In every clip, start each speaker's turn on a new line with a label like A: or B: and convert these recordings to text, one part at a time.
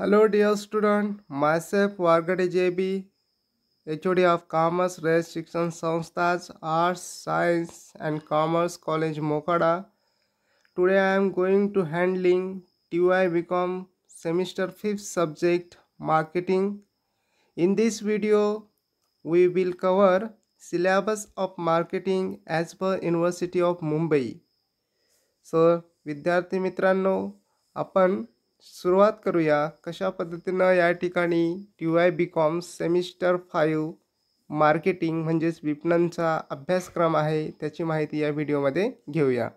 A: Hello dear student, myself Vargade JB, HOD of Commerce, Restriction Samstas, Arts, Science and Commerce College Mokada. Today I am going to handling TY Become semester 5th subject Marketing. In this video, we will cover syllabus of marketing as per University of Mumbai. So विद्यार्थी मित्रांनो upon सुरुवात करूया कशा पद्धतीनं या ठिकाणी T Y B com semester five marketing म्हणजेच विपणनचा अभ्यासक्रम आहे त्याची माहिती या व्हिडिओमध्ये घेऊया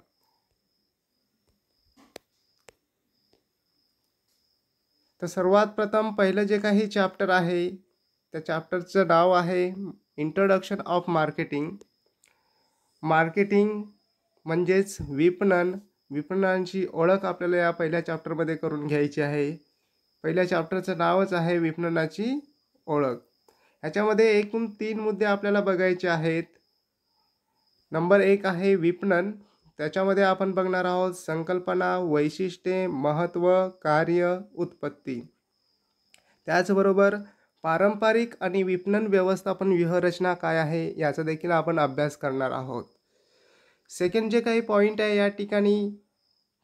A: तर सर्वात प्रथम पहिलं जे काही चॅप्टर आहे त्या चॅप्टरचं नाव आहे इंट्रोडक्शन ऑफ मार्केटिंग मार्केटिंग म्हणजेच विपणन विपणनांची ओळख आपल्याला या पहिल्या चॅप्टरमध्ये करून घ्यायची आहे पहिल्या चॅप्टरचं नावच आहे विपणनाची ओळख ह्याच्यामध्ये एकूण तीन मुद्दे आपल्याला बघायचे आहेत नंबर एक आहे विपणन त्याच्यामध्ये आपण बघणार आहोत संकल्पना वैशिष्ट्ये महत्त्व कार्य उत्पत्ती त्याचबरोबर पारंपरिक आणि विपणन व्यवस्थापन व्यूहरचना काय आहे याचा देखील आपण अभ्यास करणार आहोत सेकंड जे काही पॉईंट आहे या ठिकाणी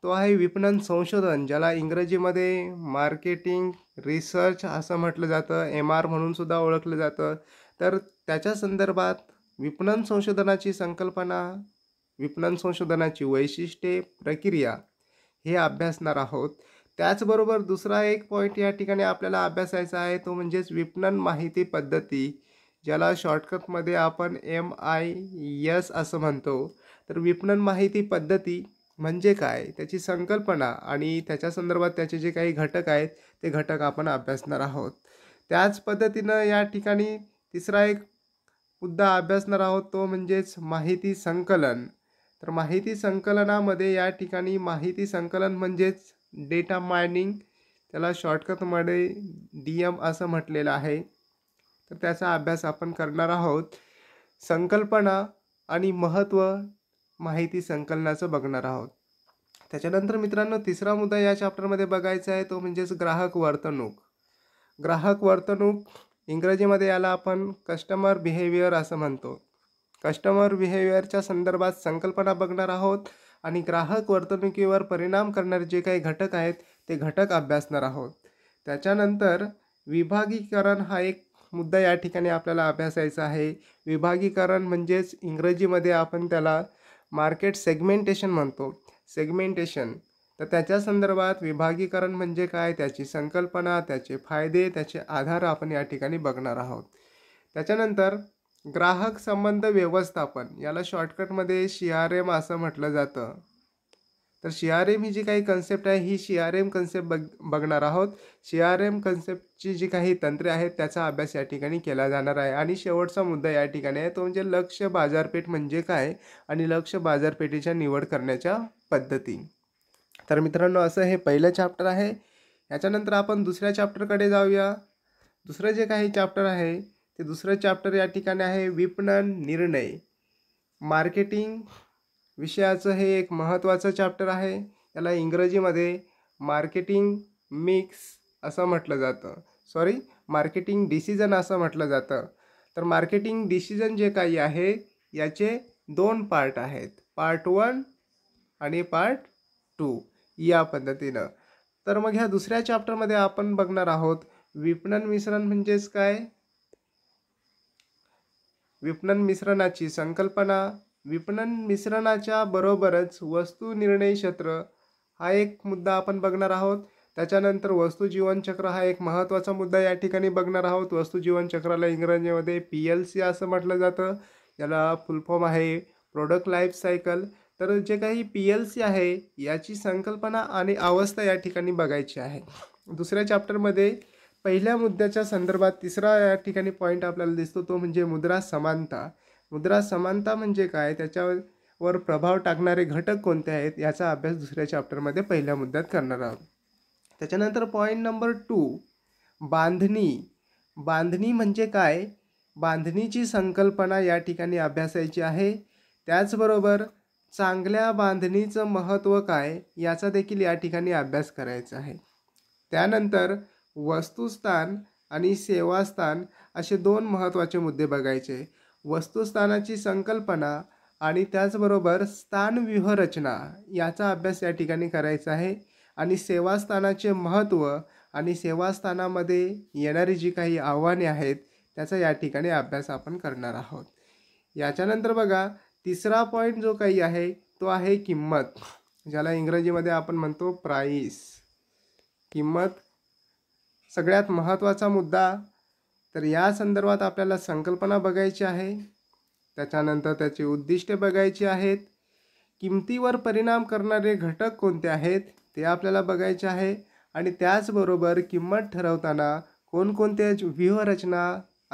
A: तो आहे विपणन संशोधन ज्याला इंग्रजीमध्ये मार्केटिंग रिसर्च असं म्हटलं जातं एम आर म्हणूनसुद्धा ओळखलं जातं तर त्याच्या संदर्भात विपणन संशोधनाची संकल्पना विपणन संशोधनाची वैशिष्ट्ये प्रक्रिया हे अभ्यासणार आहोत त्याचबरोबर दुसरा एक पॉईंट या ठिकाणी आपल्याला अभ्यासायचा आहे तो म्हणजेच विपणन माहिती पद्धती ज्याला शॉर्टकटमध्ये आपण एम आय यस असं म्हणतो तर विपणन माहिती पद्धती म्हणजे काय त्याची संकल्पना आणि त्याच्या संदर्भात त्याचे जे काही घटक आहेत ते घटक आपण अभ्यासणार आहोत त्याच पद्धतीनं या ठिकाणी तिसरा एक मुद्दा अभ्यासणार आहोत तो म्हणजेच माहिती संकलन तर माहिती संकलनामध्ये या ठिकाणी माहिती संकलन म्हणजेच डेटा मायनिंग त्याला शॉर्टकटमध्ये डी एम असं म्हटलेलं आहे तर त्याचा अभ्यास आपण करणार आहोत संकल्पना आणि महत्त्व माहिती संकलनाचं बघणार आहोत त्याच्यानंतर मित्रांनो तिसरा मुद्दा या चॅप्टरमध्ये बघायचा आहे तो म्हणजेच ग्राहक वर्तणूक ग्राहक वर्तणूक इंग्रजीमध्ये याला आपण कस्टमर बिहेवियर असं म्हणतो कस्टमर बिहेवियरच्या संदर्भात संकल्पना बघणार आहोत आणि ग्राहक वर्तणुकीवर परिणाम करणारे जे काही घटक आहेत ते घटक अभ्यासणार आहोत त्याच्यानंतर विभागीकरण हा एक मुद्दा या ठिकाणी आपल्याला अभ्यासायचा आहे विभागीकरण म्हणजेच इंग्रजीमध्ये आपण त्याला मार्केट सेगमेंटेशन म्हणतो सेगमेंटेशन तर त्याच्या संदर्भात विभागीकरण म्हणजे काय त्याची संकल्पना त्याचे फायदे त्याचे आधार आपण या ठिकाणी बघणार आहोत त्याच्यानंतर ग्राहक संबंध व्यवस्थापन याला शॉर्टकटमध्ये सी आर एम असं म्हटलं जातं तर सी आर एम ही जी काही कन्सेप्ट आहे ही सी आर एम कन्सेप्ट बघ बघणार आहोत सी आर एम कन्सेप्टची जी काही तंत्रे आहेत त्याचा अभ्यास या ठिकाणी केला जाणार आहे आणि शेवटचा मुद्दा या ठिकाणी आहे तो म्हणजे लक्ष बाजारपेठ म्हणजे काय आणि लक्ष बाजारपेठेच्या निवड करण्याच्या पद्धती तर मित्रांनो असं हे पहिलं चॅप्टर आहे याच्यानंतर आपण दुसऱ्या चॅप्टरकडे जाऊया दुसरं जे काही चॅप्टर आहे ते दुसरं चॅप्टर या ठिकाणी आहे विपणन निर्णय मार्केटिंग विषयाचं हे एक महत्त्वाचं चॅप्टर आहे याला इंग्रजीमध्ये मार्केटिंग मिक्स असं म्हटलं जातं सॉरी मार्केटिंग डिसिजन असं म्हटलं जातं तर मार्केटिंग डिसिजन जे काही आहे याचे दोन पार्ट आहेत पार्ट वन आणि पार्ट टू या पद्धतीनं तर मग ह्या दुसऱ्या चॅप्टरमध्ये आपण बघणार आहोत विपणन मिश्रण म्हणजेच काय विपणन मिश्रणाची संकल्पना विपणन मिश्रणाच्या बरोबरच वस्तू निर्णय क्षेत्र हा एक मुद्दा आपण बघणार आहोत त्याच्यानंतर वस्तू जीवनचक्र हा एक महत्त्वाचा मुद्दा या ठिकाणी बघणार आहोत वस्तू जीवनचक्राला इंग्रजीमध्ये पी एल सी असं म्हटलं जातं याला फुलफॉर्म आहे प्रोडक्ट लाईफ सायकल तर जे काही पी एल सी आहे याची संकल्पना आणि अवस्था या ठिकाणी बघायची आहे दुसऱ्या चॅप्टरमध्ये पहिल्या मुद्द्याच्या संदर्भात तिसरा या ठिकाणी पॉईंट आपल्याला दिसतो तो म्हणजे मुद्रा समानता मुद्रा समानता म्हणजे काय त्याच्यावर प्रभाव टाकणारे घटक कोणते आहेत याचा अभ्यास दुसऱ्या चॅप्टरमध्ये पहिल्या मुद्द्यात करणार आहोत त्याच्यानंतर पॉईंट नंबर टू बांधणी बांधणी म्हणजे काय बांधणीची संकल्पना या ठिकाणी अभ्यासायची आहे त्याचबरोबर चांगल्या बांधणीचं महत्त्व काय याचा देखील या ठिकाणी अभ्यास करायचा आहे त्यानंतर वस्तुस्थान आणि सेवास्थान असे दोन महत्त्वाचे मुद्दे बघायचे वस्तुस्थानाची संकल्पना आणि त्याचबरोबर स्थानव्यूहरचना याचा अभ्यास या ठिकाणी करायचा आहे आणि सेवास्थानाचे महत्त्व आणि सेवास्थानामध्ये येणारी जी काही आव्हाने आहेत त्याचा या ठिकाणी अभ्यास आपण करणार आहोत याच्यानंतर बघा तिसरा पॉईंट जो काही आहे तो आहे किंमत ज्याला इंग्रजीमध्ये आपण म्हणतो प्राईस किंमत सगळ्यात महत्त्वाचा मुद्दा तर या संदर्भात आपल्याला संकल्पना बघायची आहे त्याच्यानंतर त्याचे उद्दिष्टे बघायची आहेत किमतीवर परिणाम करणारे घटक कोणते आहेत ते आपल्याला बघायचे आहे आणि त्याचबरोबर किंमत ठरवताना कोणकोणत्या व्यूहरचना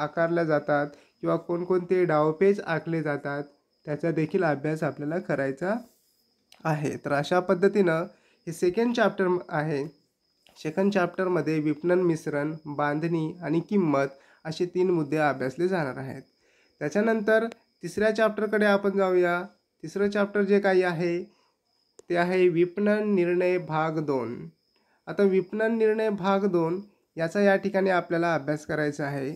A: आकारल्या जातात किंवा कोणकोणते डावपेज आखले जातात त्याचा देखील अभ्यास आपल्याला करायचा आहे तर अशा पद्धतीनं हे सेकंड चॅप्टर आहे सेकंड चॅप्टरमध्ये विपणन मिश्रण बांधणी आणि किंमत असे तीन मुद्दे अभ्यासले जाणार आहेत त्याच्यानंतर तिसऱ्या चॅप्टरकडे आपण जाऊया तिसरं चॅप्टर जे काही आहे ते आहे विपणन निर्णय भाग दोन आता विपणन निर्णय भाग दोन याचा या ठिकाणी आपल्याला अभ्यास करायचा आहे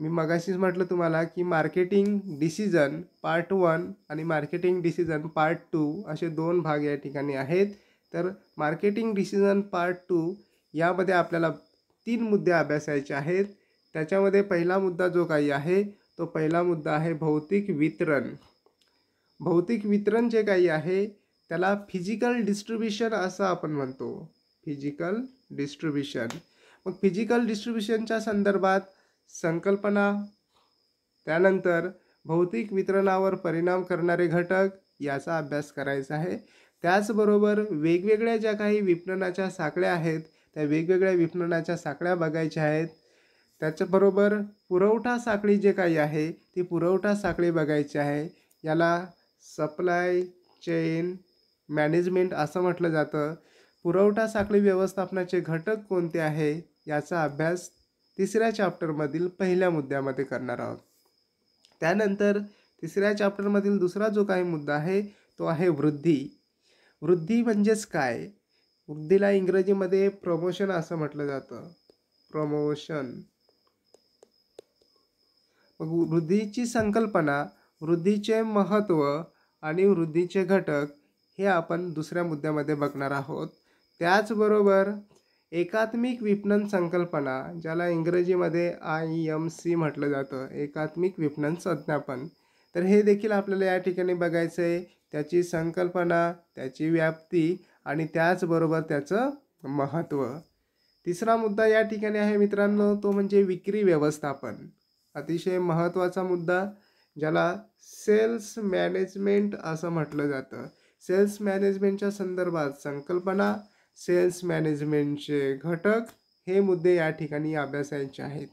A: मी मगाशीच म्हटलं तुम्हाला की मार्केटिंग डिसिजन पार्ट वन आणि मार्केटिंग डिसिजन पार्ट टू असे दोन भाग या ठिकाणी आहेत तर मार्केटिंग डिसिजन पार्ट टू यामध्ये आपल्याला तीन मुद्दे अभ्यासायचे आहेत त्याच्यामध्ये पहिला मुद्दा जो काही आहे तो पहिला मुद्दा आहे भौतिक वितरण भौतिक वितरण जे काही आहे त्याला फिजिकल डिस्ट्रीब्युशन असं आपण म्हणतो फिजिकल डिस्ट्रीब्युशन मग फिजिकल डिस्ट्रीब्युशनच्या संदर्भात संकल्पना त्यानंतर भौतिक वितरणावर परिणाम करणारे घटक याचा अभ्यास करायचा आहे त्याचबरोबर वेगवेगळ्या ज्या काही विपणनाच्या साखळ्या आहेत त्या वेगवेगळ्या विपणनाच्या साखळ्या बघायच्या आहेत त्याच्याबरोबर पुरवठा साखळी जे काही आहे ती पुरवठा साखळी बघायची आहे याला सप्लाय चेन मॅनेजमेंट असं म्हटलं जातं पुरवठा साखळी व्यवस्थापनाचे घटक कोणते आहे याचा अभ्यास तिसऱ्या चॅप्टरमधील पहिल्या मुद्द्यामध्ये करणार आहोत त्यानंतर तिसऱ्या चॅप्टरमधील दुसरा जो काही मुद्दा आहे तो आहे वृद्धी वृद्धी म्हणजेच काय वृद्धीला इंग्रजीमध्ये प्रमोशन असं म्हटलं जातं प्रमोशन वृद्धीची संकल्पना वृद्धीचे महत्त्व आणि वृद्धीचे घटक हे आपण दुसऱ्या मुद्द्यामध्ये बघणार आहोत त्याचबरोबर एकात्मिक विपणन संकल्पना ज्याला इंग्रजीमध्ये आय एम सी म्हटलं जातं एकात्मिक विपणन संज्ञापन तर हे देखील आपल्याला या ठिकाणी बघायचं आहे त्याची संकल्पना त्याची व्याप्ती आणि त्याचबरोबर त्याचं महत्त्व तिसरा मुद्दा या ठिकाणी आहे मित्रांनो तो म्हणजे विक्री व्यवस्थापन अतिशय महत्त्वाचा मुद्दा ज्याला सेल्स मॅनेजमेंट असं म्हटलं जातं सेल्स मॅनेजमेंटच्या संदर्भात संकल्पना सेल्स मॅनेजमेंटचे घटक हे मुद्दे या ठिकाणी अभ्यासायचे आहेत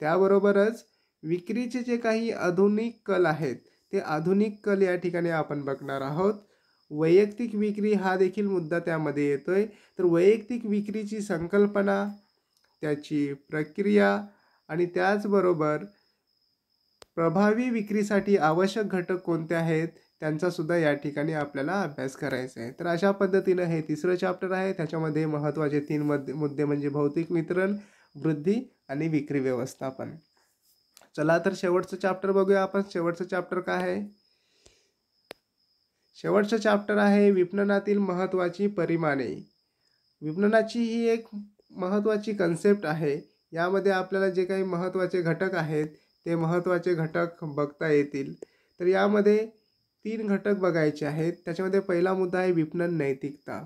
A: त्याबरोबरच विक्रीचे जे काही आधुनिक कल आहेत ते आधुनिक कल या ठिकाणी आपण बघणार आहोत वैयक्तिक विक्री हा देखील मुद्दा त्यामध्ये येतो आहे तर वैयक्तिक विक्रीची संकल्पना त्याची प्रक्रिया आणि त्याचबरोबर प्रभावी विक्रीसाठी आवश्यक घटक कोणते आहेत त्यांचासुद्धा या ठिकाणी आपल्याला अभ्यास करायचा आहे तर अशा पद्धतीनं हे तिसरं चॅप्टर आहे त्याच्यामध्ये महत्त्वाचे तीन मद मुद्दे म्हणजे भौतिक वितरण वृद्धी आणि विक्री व्यवस्थापन चला तर शेवटचं चॅप्टर बघूया आपण शेवटचं चॅप्टर काय आहे शेवटचं चॅप्टर आहे विपणनातील महत्त्वाची परिमाणे विपणनाची ही एक महत्त्वाची कन्सेप्ट आहे यामध्ये आपल्याला जे काही महत्त्वाचे घटक आहेत ते महत्त्वाचे घटक बघता येतील तर यामध्ये तीन घटक बघायचे आहेत त्याच्यामध्ये पहिला मुद्दा आहे विपणन नैतिकता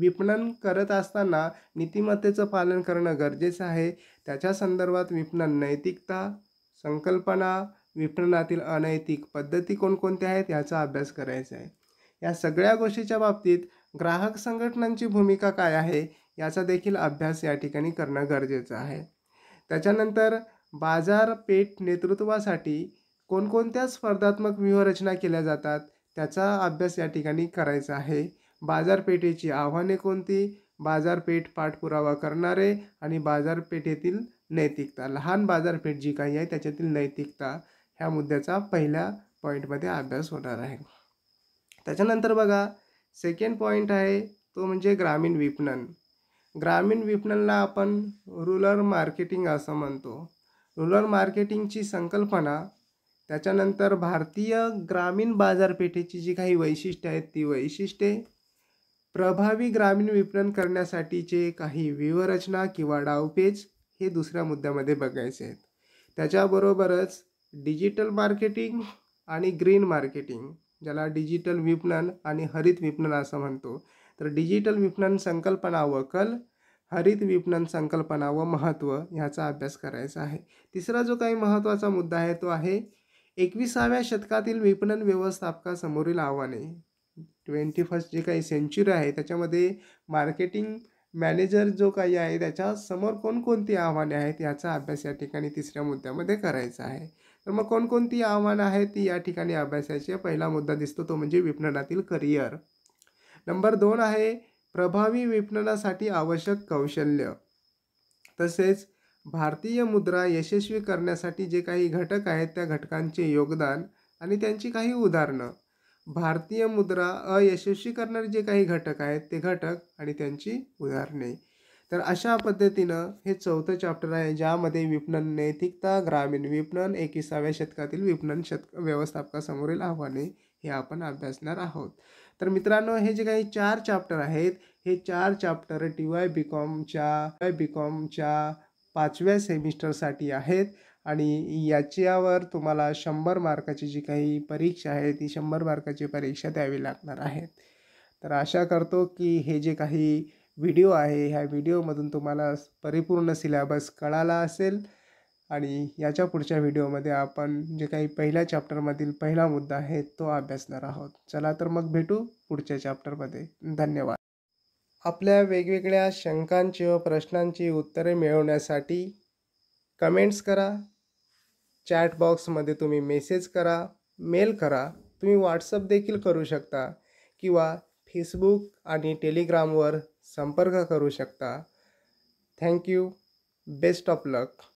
A: विपणन करत असताना नीतिमत्तेचं पालन करणं गरजेचं आहे त्याच्या संदर्भात विपणन नैतिकता संकल्पना विपणनातील अनैतिक पद्धती कोणकोणत्या आहेत याचा अभ्यास करायचा आहे या सगळ्या गोष्टीच्या बाबतीत ग्राहक संघटनांची भूमिका काय आहे याचा देखील अभ्यास या ठिकाणी करणं गरजेचं आहे त्याच्यानंतर बाजारपेठ नेतृत्वासाठी कोणकोणत्या स्पर्धात्मक व्यूहरचना केल्या जातात त्याचा अभ्यास या ठिकाणी करायचा आहे बाजारपेठेची आव्हाने कोणती बाजारपेठ पाठपुरावा करणारे आणि बाजारपेठेतील नैतिकता लहान बाजारपेठ जी काही आहे त्याच्यातील नैतिकता ह्या मुद्द्याचा पहिल्या पॉईंटमध्ये अभ्यास होणार आहे त्याच्यानंतर बघा सेकंड पॉईंट आहे तो म्हणजे ग्रामीण विपणन ग्रामीण विपणनला आपण रुरल मार्केटिंग असं म्हणतो रुरल मार्केटिंगची संकल्पना त्याच्यानंतर भारतीय ग्रामीण बाजारपेठेची जी काही वैशिष्ट्ये आहेत ती वैशिष्ट्ये प्रभावी ग्रामीण विपणन करण्यासाठीचे काही व्यूहरचना किंवा डावपेच हे दुसऱ्या मुद्द्यामध्ये बघायचे आहेत त्याच्याबरोबरच डिजिटल मार्केटिंग आणि ग्रीन मार्केटिंग ज्याला डिजिटल विपणन आणि हरित विपणन असं म्हणतो तर डिजिटल विपणन संकल्पना व हरित विपणन संकल्पना व महत्त्व ह्याचा अभ्यास करायचा आहे तिसरा जो काही महत्त्वाचा मुद्दा आहे तो आहे एकविसाव्या शतकातील विपणन व्यवस्थापकासमोरील आव्हाने ट्वेंटी फर्स्ट जे काही सेंच्युरी आहे त्याच्यामध्ये मार्केटिंग मॅनेजर जो काही आहे त्याच्यासमोर कोणकोणती आव्हाने आहेत याचा अभ्यास या ठिकाणी तिसऱ्या मुद्द्यामध्ये करायचा आहे तर मग कोणकोणती आव्हानं आहेत ती या ठिकाणी अभ्यासाचे पहिला मुद्दा दिसतो तो म्हणजे विपणनातील करिअर नंबर दोन आहे प्रभावी विपणनासाठी आवश्यक कौशल्य तसेच भारतीय मुद्रा यशस्वी करण्यासाठी जे काही घटक आहेत त्या घटकांचे योगदान आणि त्यांची काही उदाहरणं भारतीय मुद्रा अयशस्वी करणारे जे काही घटक आहेत ते घटक आणि त्यांची उदाहरणे तर अशा पद्धतीनं हे चौथं चॅप्टर आहे ज्यामध्ये विपणन नैतिकता ग्रामीण विपणन एकविसाव्या शतकातील विपणन शतक व्यवस्थापकासमोरील आव्हाने हे आपण अभ्यासणार आहोत तर मित्रांनो हे जे काही चार चॅप्टर आहेत हे चार चॅप्टर टी वाय बी कॉमच्या वाय बी कॉमच्या पाचव्या सेमिस्टरसाठी आहेत आणि याच्यावर तुम्हाला शंभर मार्काची जी काही परीक्षा आहे ती शंभर मार्काची परीक्षा द्यावी लागणार आहे तर आशा करतो की हे जे काही व्हिडिओ आहे ह्या व्हिडिओमधून तुम्हाला परिपूर्ण सिलेबस कळाला असेल आणि याच्या पुढच्या व्हिडिओमध्ये आपण जे काही पहिल्या चॅप्टरमधील पहिला मुद्दा आहे तो अभ्यासणार आहोत चला तर मग भेटू पुढच्या चॅप्टरमध्ये धन्यवाद आपल्या वेगवेगळ्या शंकांची व प्रश्नांची उत्तरे मिळवण्यासाठी कमेंट्स करा चॅट बॉक्समध्ये तुम्ही मेसेज करा मेल करा तुम्ही व्हॉट्सअप देखील करू शकता किंवा फेसबुक आणि टेलिग्रामवर संपर्क करू शकता थँक्यू बेस्ट ऑफ लक